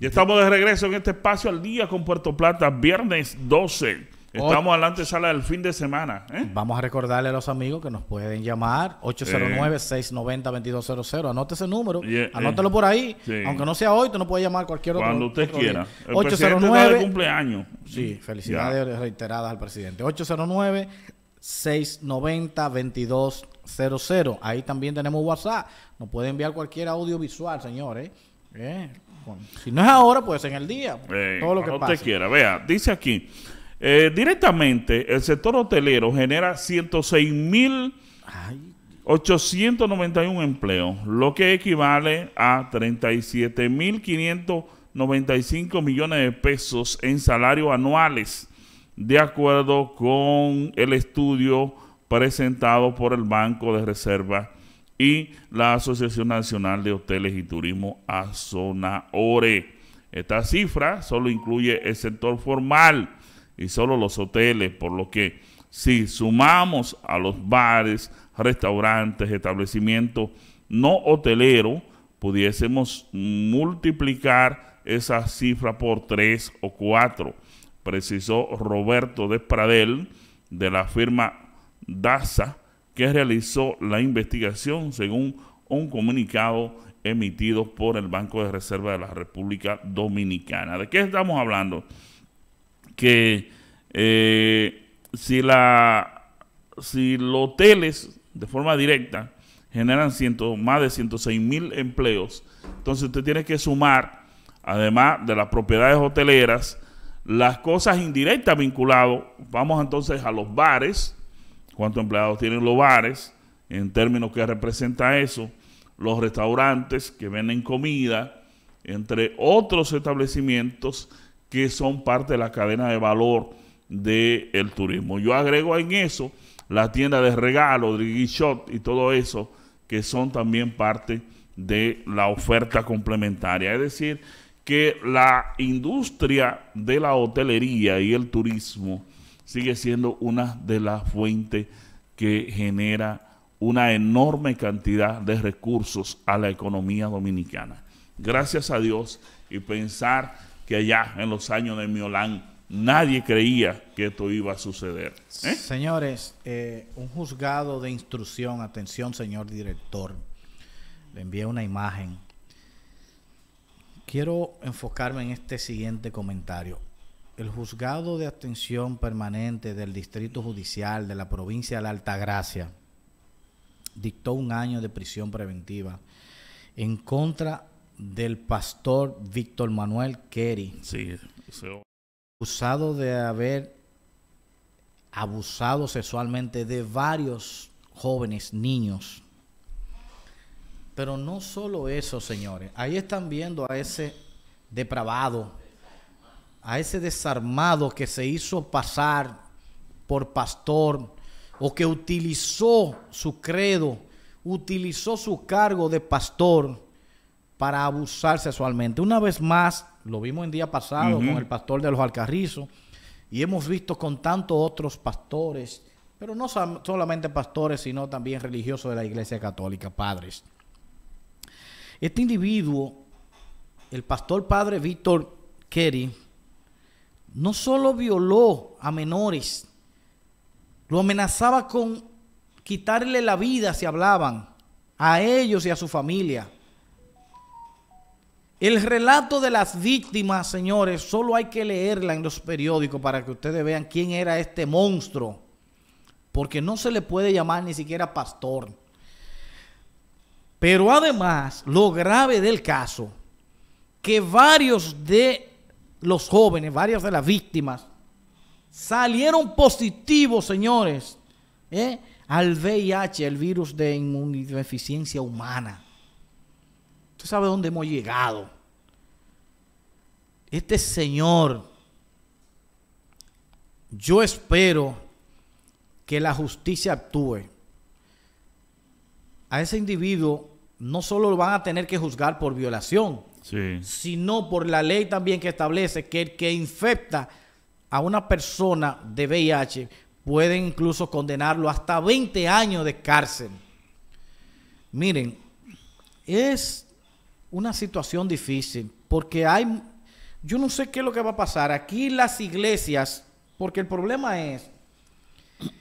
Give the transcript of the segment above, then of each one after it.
Ya estamos de regreso en este espacio al día con Puerto Plata, viernes 12. Estamos adelante, sala del fin de semana. ¿eh? Vamos a recordarle a los amigos que nos pueden llamar 809-690-2200. Anote ese número, eh, anótelo eh, por ahí. Aunque no sea hoy, tú no puedes llamar cualquier otro Cuando usted quiera. 809 cumpleaños. Sí, felicidades reiteradas al presidente. 809 690-2200. Ahí también tenemos WhatsApp. Nos puede enviar cualquier audiovisual, señores. ¿eh? Si no es ahora, pues en el día. Pues, todo lo que pase. usted quiera. Vea, dice aquí. Eh, directamente, el sector hotelero genera 106.891 empleos, lo que equivale a 37.595 millones de pesos en salarios anuales, de acuerdo con el estudio presentado por el Banco de Reserva y la Asociación Nacional de Hoteles y Turismo Ore. Esta cifra solo incluye el sector formal y solo los hoteles, por lo que si sumamos a los bares, restaurantes, establecimientos no hoteleros, pudiésemos multiplicar esa cifra por tres o cuatro, precisó Roberto Despradel de la firma DASA, que realizó la investigación según un comunicado emitido por el Banco de Reserva de la República Dominicana. ¿De qué estamos hablando? Que eh, si, la, si los hoteles de forma directa generan más de 106 mil empleos, entonces usted tiene que sumar, además de las propiedades hoteleras, las cosas indirectas vinculadas, vamos entonces a los bares, cuántos empleados tienen los bares, en términos que representa eso, los restaurantes que venden comida, entre otros establecimientos que son parte de la cadena de valor del turismo. Yo agrego en eso la tienda de regalos, de shot y todo eso, que son también parte de la oferta complementaria. Es decir, que la industria de la hotelería y el turismo sigue siendo una de las fuentes que genera una enorme cantidad de recursos a la economía dominicana. Gracias a Dios y pensar que allá en los años de Miolán nadie creía que esto iba a suceder. ¿eh? Señores, eh, un juzgado de instrucción, atención señor director, le envié una imagen. Quiero enfocarme en este siguiente comentario el juzgado de Atención permanente del Distrito Judicial de la provincia de la Altagracia dictó un año de prisión preventiva en contra del pastor Víctor Manuel Kerry, sí, acusado de haber abusado sexualmente de varios jóvenes, niños. Pero no solo eso, señores. Ahí están viendo a ese depravado a ese desarmado que se hizo pasar por pastor o que utilizó su credo, utilizó su cargo de pastor para abusar sexualmente. Una vez más, lo vimos en día pasado con el pastor de los Alcarrizos y hemos visto con tantos otros pastores, pero no solamente pastores, sino también religiosos de la Iglesia Católica, padres. Este individuo, el pastor padre Víctor Kerry, no solo violó a menores, lo amenazaba con quitarle la vida si hablaban, a ellos y a su familia. El relato de las víctimas, señores, solo hay que leerla en los periódicos para que ustedes vean quién era este monstruo. Porque no se le puede llamar ni siquiera pastor. Pero además, lo grave del caso, que varios de los jóvenes, varias de las víctimas, salieron positivos, señores, ¿eh? al VIH, el virus de inmunodeficiencia humana. Usted sabe dónde hemos llegado. Este señor, yo espero que la justicia actúe. A ese individuo no solo lo van a tener que juzgar por violación, sino por la ley también que establece que el que infecta a una persona de VIH puede incluso condenarlo hasta 20 años de cárcel. Miren, es una situación difícil porque hay, yo no sé qué es lo que va a pasar. Aquí las iglesias, porque el problema es...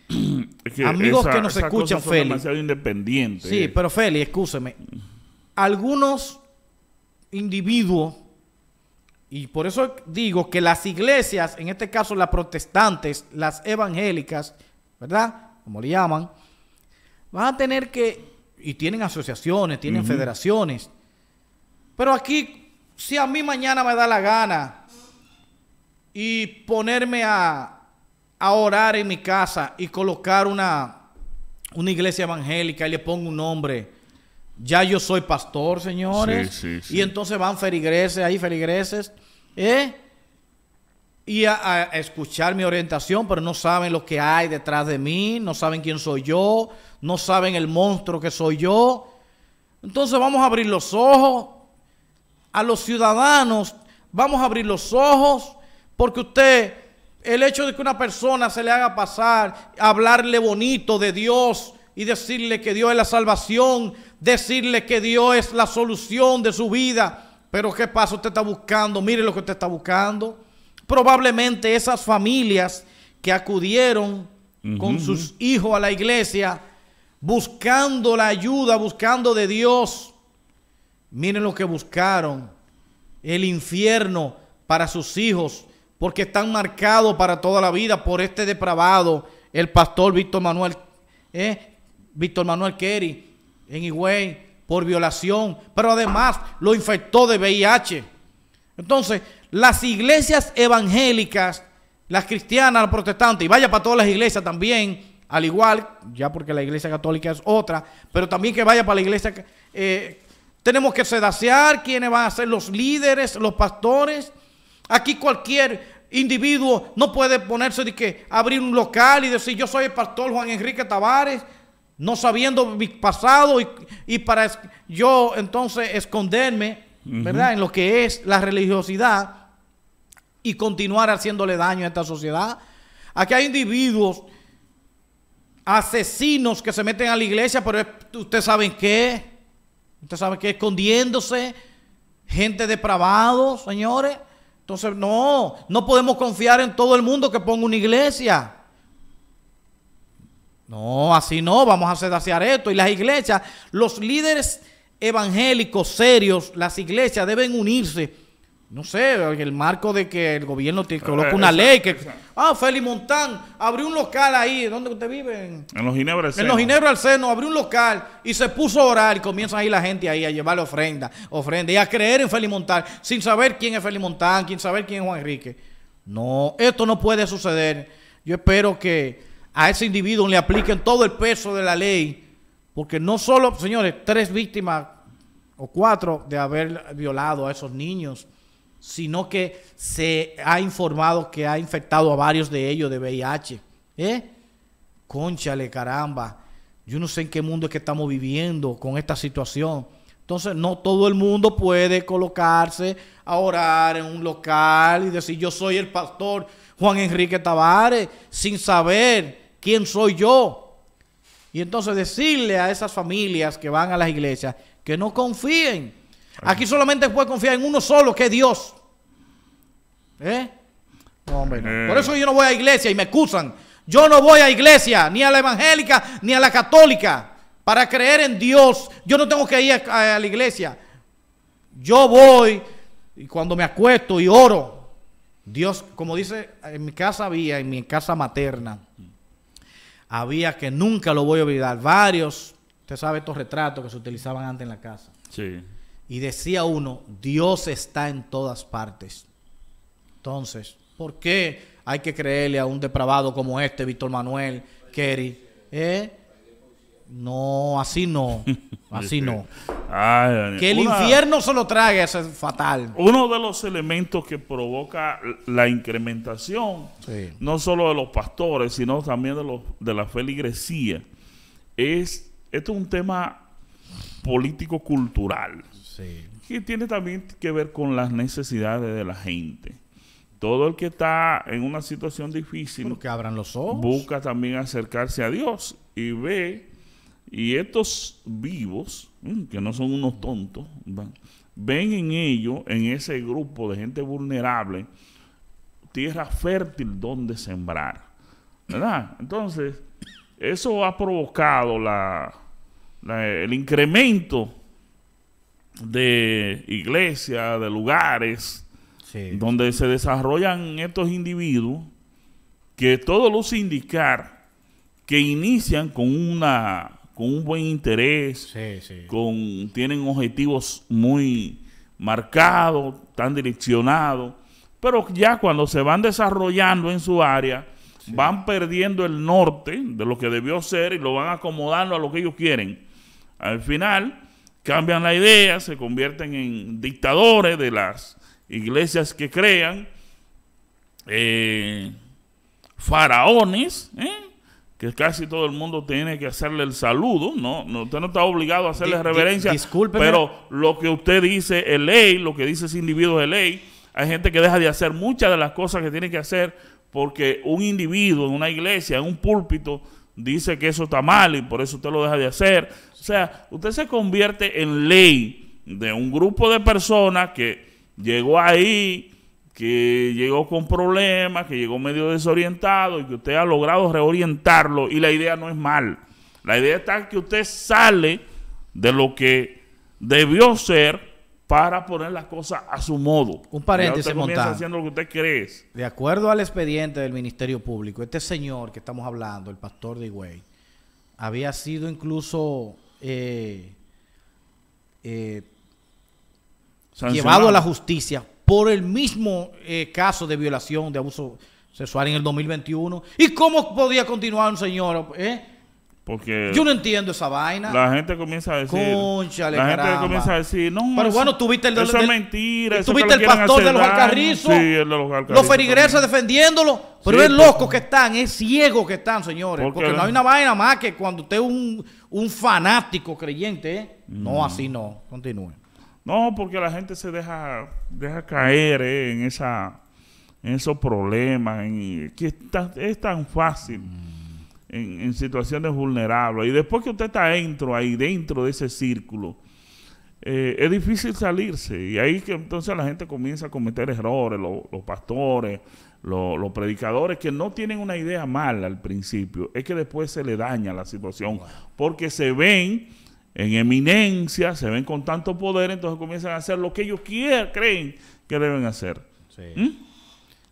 Que amigos que nos escuchan, Feli. Sí, pero Feli, escúcheme. Algunos individuo, y por eso digo que las iglesias, en este caso las protestantes, las evangélicas, ¿verdad? Como le llaman, van a tener que, y tienen asociaciones, tienen federaciones, pero aquí, si a mí mañana me da la gana y ponerme a, a orar en mi casa y colocar una, una iglesia evangélica y le pongo un nombre, ya yo soy pastor, señores. Y entonces van feligreses, ahí ferigreses, ¿eh? Y a, escuchar mi orientación, pero no saben lo que hay detrás de mí, no saben quién soy yo, no saben el monstruo que soy yo. Entonces vamos a abrir los ojos a los ciudadanos, vamos a abrir los ojos, porque usted, el hecho de que una persona se le haga pasar, hablarle bonito de Dios, y decirle que Dios es la salvación, decirle que Dios es la solución de su vida. Pero ¿qué pasa? Usted está buscando, mire lo que usted está buscando. Probablemente esas familias que acudieron con sus hijos a la iglesia buscando la ayuda, buscando de Dios. Miren lo que buscaron, el infierno para sus hijos, porque están marcados para toda la vida por este depravado, el pastor Víctor Manuel eh, Víctor Manuel Kerry en Higüey por violación, pero además lo infectó de VIH. Entonces, las iglesias evangélicas, las cristianas, las protestantes, y vaya para todas las iglesias también, al igual, ya porque la iglesia católica es otra, pero también que vaya para la iglesia. Eh, tenemos que sedasear quiénes van a ser los líderes, los pastores. Aquí cualquier individuo no puede ponerse de que abrir un local y decir yo soy el pastor Juan Enrique Tavares no sabiendo mi pasado y, para yo entonces esconderme, ¿verdad? En lo que es la religiosidad y continuar haciéndole daño a esta sociedad. Aquí hay individuos asesinos que se meten a la iglesia, pero ustedes saben qué, ustedes saben qué, escondiéndose, gente depravado, señores. Entonces, no, no podemos confiar en todo el mundo que ponga una iglesia. No, así no, vamos a sedaciar esto. Y las iglesias, los líderes evangélicos serios, las iglesias deben unirse. No sé, en el marco de que el gobierno te eh, coloca una ley que... Ah, Félix Montán abrió un local ahí. ¿Dónde usted vive? En, los Ginebra del Seno. En los Ginebra al Seno abrió un local y se puso a orar y comienza ahí la gente ahí a llevarle ofrenda, ofrenda y a creer en Félix Montán sin saber quién es Félix Montán, sin saber quién es Juan Enrique. No, esto no puede suceder. Yo espero que a ese individuo le apliquen todo el peso de la ley, porque no solo, señores, tres víctimas o cuatro de haber violado a esos niños, sino que se ha informado que ha infectado a varios de ellos de VIH. ¿Eh? Conchale, caramba. Yo no sé en qué mundo es que estamos viviendo con esta situación. Entonces, no todo el mundo puede colocarse a orar en un local y decir, yo soy el pastor Juan Enrique Tavares, sin saber quién soy yo. Y entonces decirle a esas familias que van a las iglesias que no confíen. Aquí solamente puede confiar en uno solo, que es Dios. ¿Eh? Por eso yo no voy a iglesia y me excusan. Yo no voy a iglesia, ni a la evangélica, ni a la católica, para creer en Dios. Yo no tengo que ir a la iglesia. Yo voy y cuando me acuesto y oro Dios, como dice, en mi casa había, en mi casa materna, había que nunca lo voy a olvidar, varios, usted sabe estos retratos que se utilizaban antes en la casa. Sí. Y decía uno, Dios está en todas partes. Entonces, ¿por qué hay que creerle a un depravado como este, Víctor Manuel, Kerry? ¿Eh? No, así no. Así no. que el infierno se lo trague, eso es fatal. Uno de los elementos que provoca la incrementación, no solo de los pastores, sino también de, los, de la feligresía, es, esto es un tema político-cultural, que tiene también que ver con las necesidades de la gente. Todo el que está en una situación difícil, que abran los ojos. busca también acercarse a Dios y ve y estos vivos, mm, que no son unos tontos, ven en ellos, en ese grupo de gente vulnerable, tierra fértil donde sembrar. ¿Verdad? Entonces, eso ha provocado la, el incremento de iglesias, de lugares, donde se desarrollan estos individuos que todo los indicar que inician con una con un buen interés, con tienen objetivos muy marcados, tan direccionados, pero ya cuando se van desarrollando en su área, van perdiendo el norte de lo que debió ser y lo van acomodando a lo que ellos quieren. Al final cambian la idea, se convierten en dictadores de las iglesias que crean, eh, faraones, ¿eh? que casi todo el mundo tiene que hacerle el saludo, ¿no? usted no está obligado a hacerle reverencia, pero lo que usted dice es ley, lo que dice ese individuo es ley. Hay gente que deja de hacer muchas de las cosas que tiene que hacer porque un individuo en una iglesia, en un púlpito, dice que eso está mal y por eso usted lo deja de hacer. O sea, usted se convierte en ley de un grupo de personas que llegó ahí, que llegó con problemas, que llegó medio desorientado y que usted ha logrado reorientarlo y la idea no es mal. La idea está que usted sale de lo que debió ser para poner las cosas a su modo. Un paréntesis, Montano. haciendo lo que usted cree. De acuerdo al expediente del Ministerio Público, este señor que estamos hablando, el pastor de Higüey, había sido incluso eh, eh llevado a la justicia por el mismo eh, caso de violación, de abuso sexual en el 2021. ¿Y cómo podía continuar un señor? Eh? Porque yo no entiendo esa vaina. La gente comienza a decir. Conchale, la gente comienza a decir, no. Pero bueno, tuviste el. Eso es mentira. tuviste el pastor de los alcarrizos. Sí, el de los alcarrizos. Los ferigreses defendiéndolo. Pero es loco que están, es ciego que están, señores. Porque, no hay una vaina más que cuando usted es un, fanático creyente. Eh. No, así no. Continúe. No, porque la gente se deja, deja caer eh, en, esa, en esos problemas, que es tan fácil en, situaciones vulnerables. Y después que usted está dentro, ahí dentro de ese círculo, eh, es difícil salirse. Y ahí que entonces la gente comienza a cometer errores, los pastores, los predicadores, que no tienen una idea mala al principio, es que después se le daña la situación, porque se ven en eminencia, se ven con tanto poder, entonces comienzan a hacer lo que ellos quieren, creen que deben hacer. ¿Mm?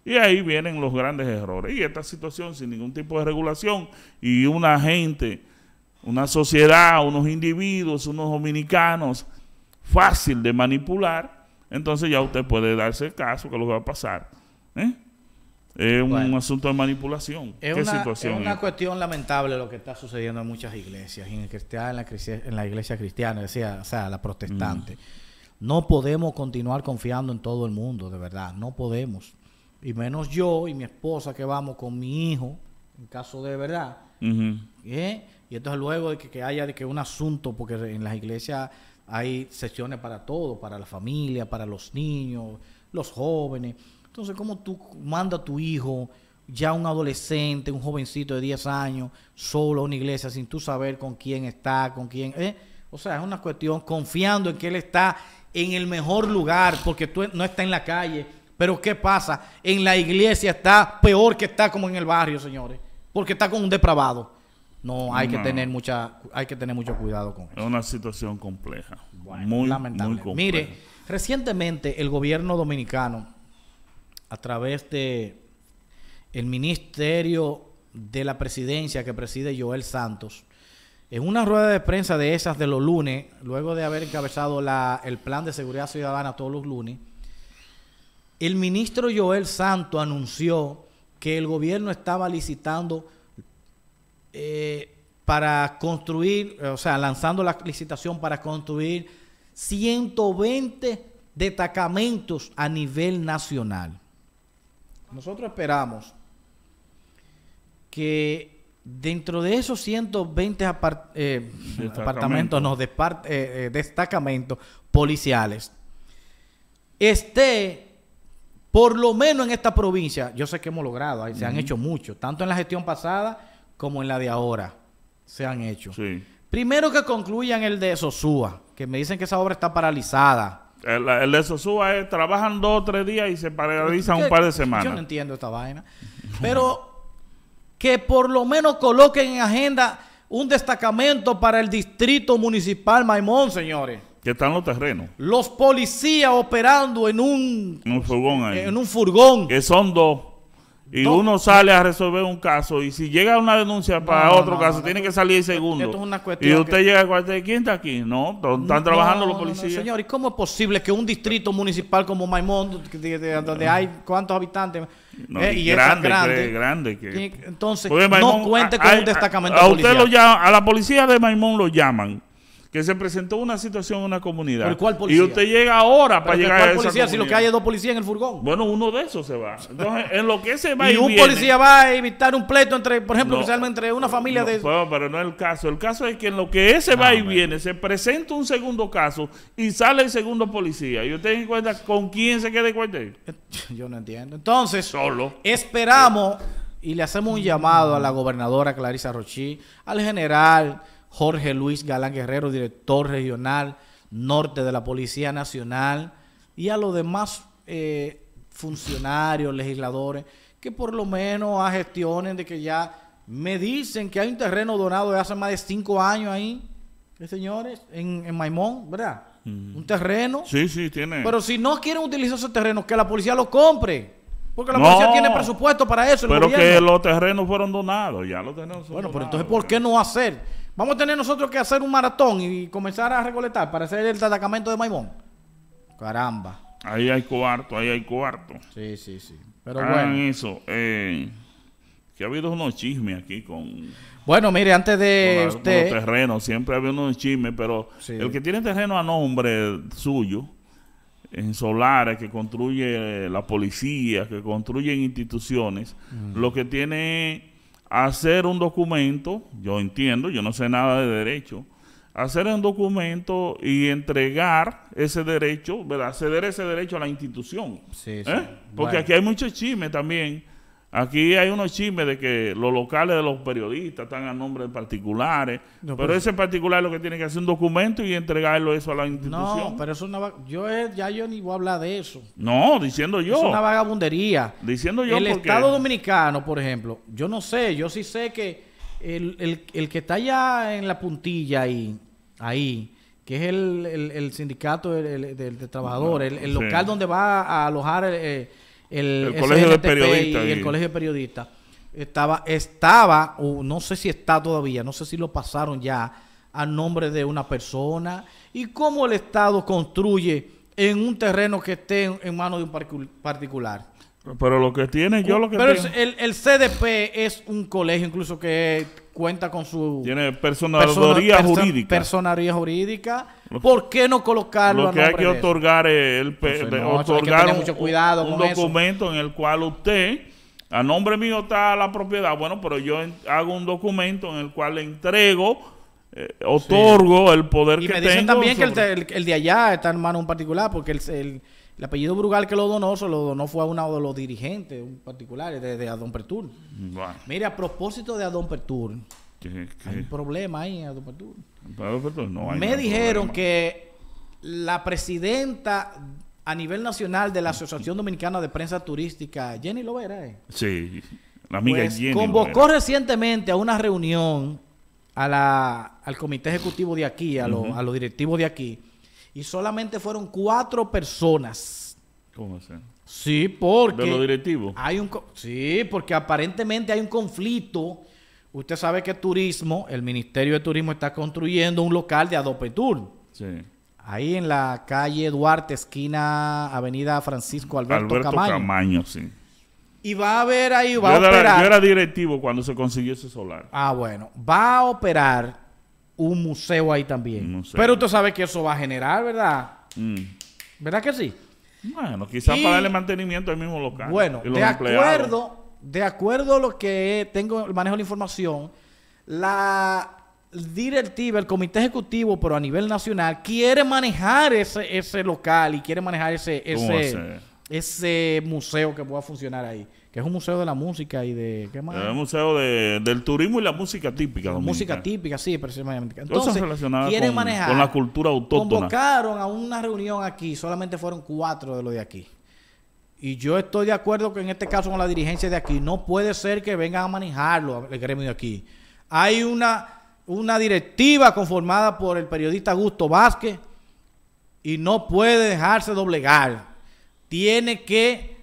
Y ahí vienen los grandes errores. Y esta situación sin ningún tipo de regulación y una gente, una sociedad, unos individuos, unos dominicanos, fácil de manipular, entonces ya usted puede darse el caso que lo que va a pasar. ¿eh? Es un asunto de manipulación. Es una, una cuestión lamentable lo que está sucediendo en muchas iglesias, en, el en, la, iglesia cristiana, decía, o sea, la protestante. Mm. No podemos continuar confiando en todo el mundo, de verdad, no podemos. Y menos yo y mi esposa que vamos con mi hijo, en caso de verdad. ¿eh? Y entonces luego de que, haya de que un asunto, porque en las iglesias hay sesiones para todo, para la familia, para los niños, los jóvenes entonces, ¿cómo tú mandas a tu hijo, ya un adolescente, un jovencito de 10 años, solo a una iglesia sin tú saber con quién está, con quién... Eh? O sea, es una cuestión confiando en que él está en el mejor lugar, porque tú no está en la calle. Pero ¿qué pasa? En la iglesia está peor que está como en el barrio, señores, porque está con un depravado. No, hay que tener mucha, hay que tener mucho cuidado con eso. Es una situación compleja, muy lamentable. Muy Mire, recientemente el gobierno dominicano a través de el Ministerio de la Presidencia que preside Joel Santos, en una rueda de prensa de esas de los lunes, luego de haber encabezado el plan de seguridad ciudadana todos los lunes, el ministro Joel Santos anunció que el gobierno estaba licitando eh, para construir, o sea, lanzando la licitación para construir 120 destacamentos a nivel nacional. Nosotros esperamos que dentro de esos 120 eh, apartamentos, eh, eh, destacamentos policiales, esté por lo menos en esta provincia, yo sé que hemos logrado, se han hecho mucho, tanto en la gestión pasada como en la de ahora, se han hecho. Primero que concluyan el de Sosúa, que me dicen que esa obra está paralizada. El, de Sosúa es, trabajan dos o tres días y se paralizan un par de semanas. Yo no entiendo esta vaina. Pero que por lo menos coloquen en agenda un destacamento para el distrito municipal Maimón, señores. Que están los terrenos. Los policías operando en un, furgón ahí. En un furgón. Que son dos. Y uno sale a resolver un caso y si llega una denuncia para otro caso, tiene que salir segundo. y usted llega al cuartel, ¿quién está aquí? No, están trabajando los policías. señor, ¿y cómo es posible que un distrito municipal como Maimón, donde hay cuántos habitantes, eh, y, grande, grande, entonces no cuente con un destacamento a, usted Lo llama, a la policía de Maimón lo llaman que se presentó una situación en una comunidad. cuál Y usted llega ahora para llegar a esa policía, si lo que hay es dos policías en el furgón. Bueno, uno de esos se va. Entonces, en lo que se va y, y un policía va a evitar un pleito entre, por ejemplo, especialmente entre una familia de bueno pero no es el caso. El caso es que en lo que ese ah, va y viene, se presenta un segundo caso y sale el segundo policía. Y usted en cuenta con quién se queda el cuartel. Yo no entiendo. Entonces, solo esperamos y le hacemos un llamado a la gobernadora Clarisa Rochí, al general Jorge Luis Galán Guerrero, director regional norte de la Policía Nacional, y a los demás eh, funcionarios, legisladores, que por lo menos a gestiones de que ya me dicen que hay un terreno donado de hace más de cinco años ahí, eh, señores, en, Maimón, ¿verdad? Mm. Un terreno. Sí, sí, tiene. Pero si no quieren utilizar ese terreno, que la policía lo compre. Porque la policía tiene presupuesto para eso. pero que los terrenos fueron donados, ya los tenemos. Bueno, pero entonces, ¿por qué no hacer? Vamos a tener nosotros que hacer un maratón y comenzar a recolectar para hacer el destacamento de Maimón. Caramba. Ahí hay cuarto, ahí hay cuarto. Sí, sí, sí. Pero Hagan bueno. eso. Eh, que ha habido unos chismes aquí con... Bueno, mire, antes de usted... siempre ha habido unos chismes, pero el que tiene terreno a nombre suyo, en solares, que construye la policía, que construyen instituciones, lo que tiene hacer un documento, yo entiendo, yo no sé nada de derecho, hacer un documento y entregar ese derecho, ¿verdad? Ceder ese derecho a la institución. ¿Eh? Porque aquí hay mucho chisme también Aquí hay unos chismes de que los locales de los periodistas están a nombre de particulares, pero, ese particular lo que tiene que hacer un documento y entregarlo eso a la institución. No, pero eso es una yo ya yo ni voy a hablar de eso. No, diciendo yo. Es una vagabundería. Diciendo yo El Estado Dominicano, por ejemplo, yo no sé, yo sí sé que el, el, el que está allá en la puntilla ahí, ahí, que es el, el sindicato de, trabajadores, el, local donde va a alojar el eh, el, Colegio de Periodistas. Estaba, estaba, o no sé si está todavía, no sé si lo pasaron ya a nombre de una persona. Y cómo el Estado construye en un terreno que esté en, manos de un particular. Pero lo que tiene, yo lo que tengo... el, el, CDP es un colegio incluso que cuenta con su... Tiene personalidad jurídica. Personalidad jurídica. ¿Por qué no colocarlo Lo que hay que otorgar, el, mucho cuidado un, un documento en el cual usted, a nombre mío está la propiedad, bueno, pero yo hago un documento en el cual le entrego, eh, otorgo el poder y me dicen también que el, de allá está en mano un particular, porque el el apellido Brugal que lo donó, se donó fue a uno de los dirigentes particulares de, de Adón Pertur. Mire, Mira, a propósito de Adón Pertur, hay un problema ahí en Adón Pertur. Me dijeron que la presidenta a nivel nacional de la Asociación Dominicana de Prensa Turística, Jenny Lovera, eh, Sí, la amiga pues, Convocó recientemente a una reunión a al comité ejecutivo de aquí, a, a los directivos de aquí y solamente fueron cuatro personas. ¿Cómo así? Sí, porque... De los directivos. Hay un, sí, porque aparentemente hay un conflicto. Usted sabe que turismo, el Ministerio de Turismo está construyendo un local de Adope Tour. Sí. Ahí en la calle Duarte, esquina Avenida Francisco Alberto, Alberto Camaño. sí. Y va a haber ahí, va a operar. yo era directivo cuando se consiguió ese solar. Ah, bueno. Va a operar un museo ahí también. Pero usted sabe que eso va a generar, ¿verdad? Mm. ¿Verdad que sí? Bueno, quizás para darle mantenimiento al mismo local. Bueno, de acuerdo, de acuerdo a lo que tengo, manejo la información, la directiva, el comité ejecutivo, pero a nivel nacional, quiere manejar ese, ese local y quiere manejar ese, ese, ese museo que pueda funcionar ahí es un museo de la música y de... ¿Qué Es un museo del turismo y la música típica. Música típica, sí, precisamente. Entonces, quieren con, manejar. Con la cultura autóctona. Convocaron a una reunión aquí, solamente fueron cuatro de los de aquí. Y yo estoy de acuerdo que en este caso con la dirigencia de aquí, no puede ser que vengan a manejarlo el gremio de aquí. Hay una, una directiva conformada por el periodista Augusto Vázquez y no puede dejarse doblegar. Tiene que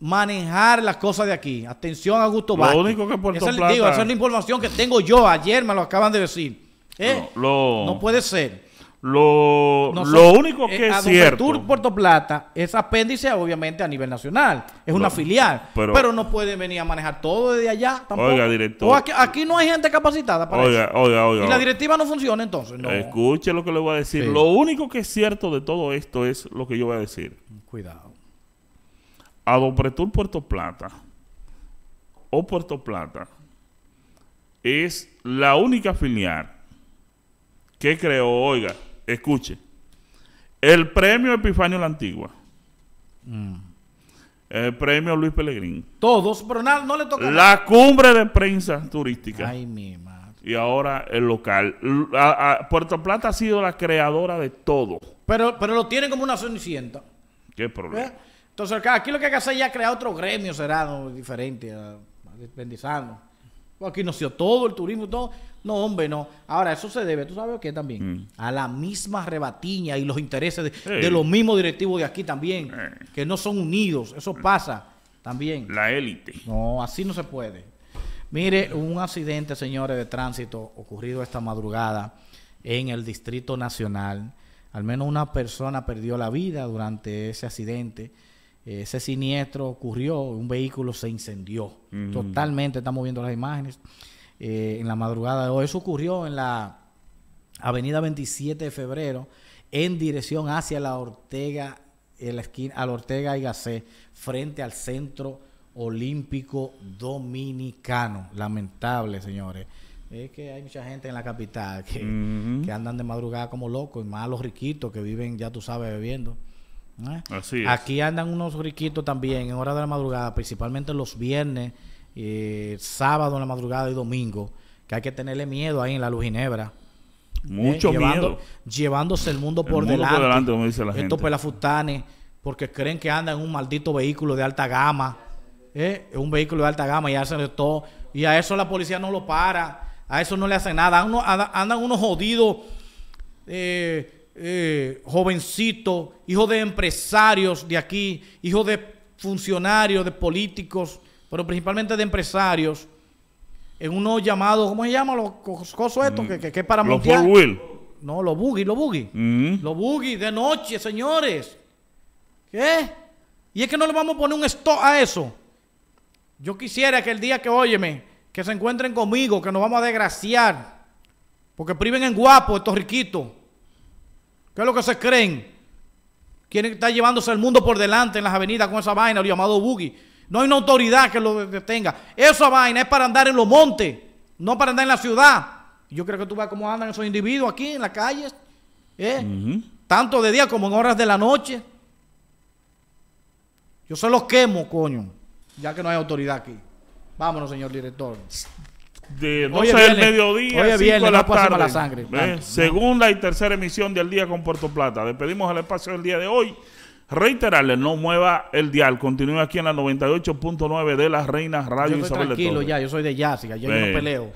manejar las cosas de aquí. Atención, Augusto Vázquez. Lo único que Puerto esa, Plata... es la información que tengo yo. Ayer me lo acaban de decir. ¿Eh? No, puede ser. Lo, único que eh, es cierto. Puerto Plata es apéndice, obviamente, a nivel nacional. Es una filial. Pero, no puede venir a manejar todo desde allá tampoco. Oiga, director. O aquí, no hay gente capacitada para oiga, eso. Oiga, oiga. Y la directiva no funciona entonces. No. Escuche lo que le voy a decir. Lo único que es cierto de todo esto es lo que yo voy a decir. Cuidado. Adopretur Puerto Plata o Puerto Plata es la única filial que creó, oiga, escuche, el premio Epifanio la Antigua. Mm. El premio Luis Pellegrín. Todos, pero nada, no le toca. La cumbre de prensa turística. Ay, mi madre. Y ahora el local. Puerto Plata ha sido la creadora de todo. Pero, pero lo tiene como una cenicienta. ¿Qué problema? ¿Eh? Entonces, aquí lo que hay que hacer ya es crear otro gremio será diferente, bendizano. Aquí nació todo el turismo y todo. No, hombre, no. Ahora, eso se debe, ¿tú sabes qué también? Mm. A la misma rebatiña y los intereses de, los mismos directivos de aquí también, que no son unidos. Eso pasa también. La élite. No, así no se puede. Mire, un accidente, señores, de tránsito ocurrido esta madrugada en el Distrito Nacional. Al menos una persona perdió la vida durante ese accidente ese siniestro ocurrió, un vehículo se incendió. Totalmente, estamos viendo las imágenes. Eh, en la madrugada de hoy, eso ocurrió en la avenida 27 de febrero, en dirección hacia la Ortega, en la esquina, al Ortega y Gacé, frente al Centro Olímpico Dominicano. Lamentable, señores. Es que hay mucha gente en la capital que, que andan de madrugada como locos, y más los riquitos que viven, ya tú sabes, bebiendo. ¿Eh? Aquí andan unos riquitos también en hora de la madrugada, principalmente los viernes, eh, sábado en la madrugada y domingo, que hay que tenerle miedo ahí en la luz Mucho eh, miedo. llevándose el mundo por delante. Por como dice la gente. porque creen que andan en un maldito vehículo de alta gama. Un vehículo de alta gama y hacen de todo. Y a eso la policía no lo para. A eso no le hacen nada. Andan andan unos jodidos. Eh, eh, jovencito, hijo de empresarios de aquí, hijo de funcionarios, de políticos, pero principalmente de empresarios, en unos llamado, ¿cómo se llama? Los cosos estos, mm. que, que, para Los four No, los buggy, los buggy. Mm. Los de noche, señores. ¿Qué? Y es que no le vamos a poner un stop a eso. Yo quisiera que el día que óyeme, que se encuentren conmigo, que nos vamos a desgraciar. Porque priven en guapo estos riquitos. ¿Qué es lo que se creen? Quieren está llevándose el mundo por delante en las avenidas con esa vaina, lo llamado buggy. No hay una autoridad que lo detenga. Esa vaina es para andar en los montes, no para andar en la ciudad. Yo creo que tú ves cómo andan esos individuos aquí en las calles, ¿eh? tanto de día como en horas de la noche. Yo se los quemo, coño, ya que no hay autoridad aquí. Vámonos, señor director de 12 el mediodía, de la tarde. segunda y tercera emisión del día con Puerto Plata. Despedimos el espacio del día de hoy. Reiterarle, no mueva el dial. Continúe aquí en la 98.9 de las Reinas Radio yo tranquilo ya, yo soy de Yásica yo no peleo.